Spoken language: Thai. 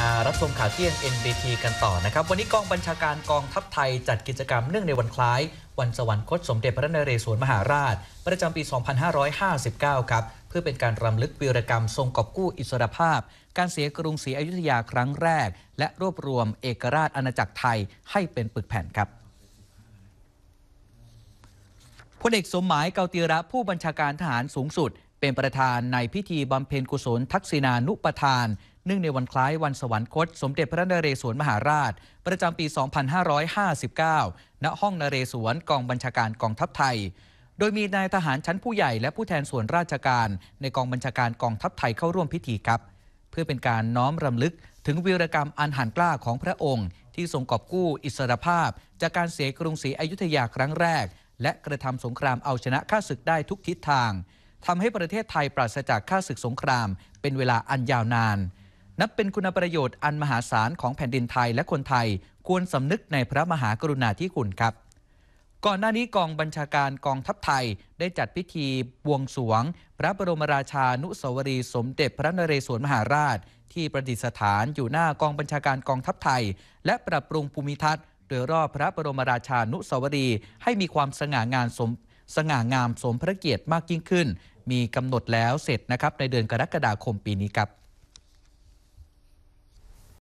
ารับชมข่าวเที่ยง NBT กันต่อนะครับ วันนี้กองบัญชาการกองทัพไทยจัดกิจกรรมเนื่องในวันคล้าย วันสวรรคตสมเด็จพระนเรศวรมหาราช ประจำปี 2559 ครับ เพื่อเป็นการรำลึกวีรกรรมทรงกอบกู้อิสรภาพ การเสียกรุงศรีอยุธยาครั้งแรก และรวบรวมเอกราชอาณาจักรไทยให้เป็นปึกแผ่นครับพลเอกสมหมายเกาตีระผู้บัญชาการทหารสูงสุด เป็นประธานในพิธีบำเพ็ญกุศลทักษิณานุปทานเนื่องในวันคล้ายวันสวรรคตสมเด็จพระนเรศวรมหาราช ประจำปี 2559 ณ ห้องนเรศวรกองบัญชาการกองทัพไทย โดยมีนายทหารชั้นผู้ใหญ่และผู้แทนส่วนราชการ ในกองบัญชาการกองทัพไทยเข้าร่วมพิธีครับ เพื่อเป็นการน้อมรำลึกถึงวีรกรรมอันหันกล้าของพระองค์ ที่ทรงกอบกู้อิสรภาพ จากการเสียกรุงศรีอยุธยาครั้งแรก และกระทำสงครามเอาชนะข้าศึกได้ทุกทิศทางทำให้ประเทศไทยปราศจากข้าศึกสงคราม เป็นเวลาอันยาวนานนับเป็นคุณประโยชน์อันมหาศาลของแผ่นดินไทยและคนไทยควรสำนึกในพระมหากรุณาธิคุณครับ ก่อนหน้านี้กองบัญชาการกองทัพไทยได้จัดพิธีบวงสรวง พระบรมราชานุสาวรี สมเด็จพระนเรศวรมหาราช ที่ประดิษฐานอยู่หน้ากองบัญชาการกองทัพไทย และปรับปรุงภูมิทัศน์ โดยรอบพระบรมราชานุสาวรีให้มีความสง่างามสม สง่างามสมพระเกียรติมากยิ่งขึ้น มีกำหนดแล้วเสร็จนะครับในเดือนกรกฎาคมปีนี้ครับ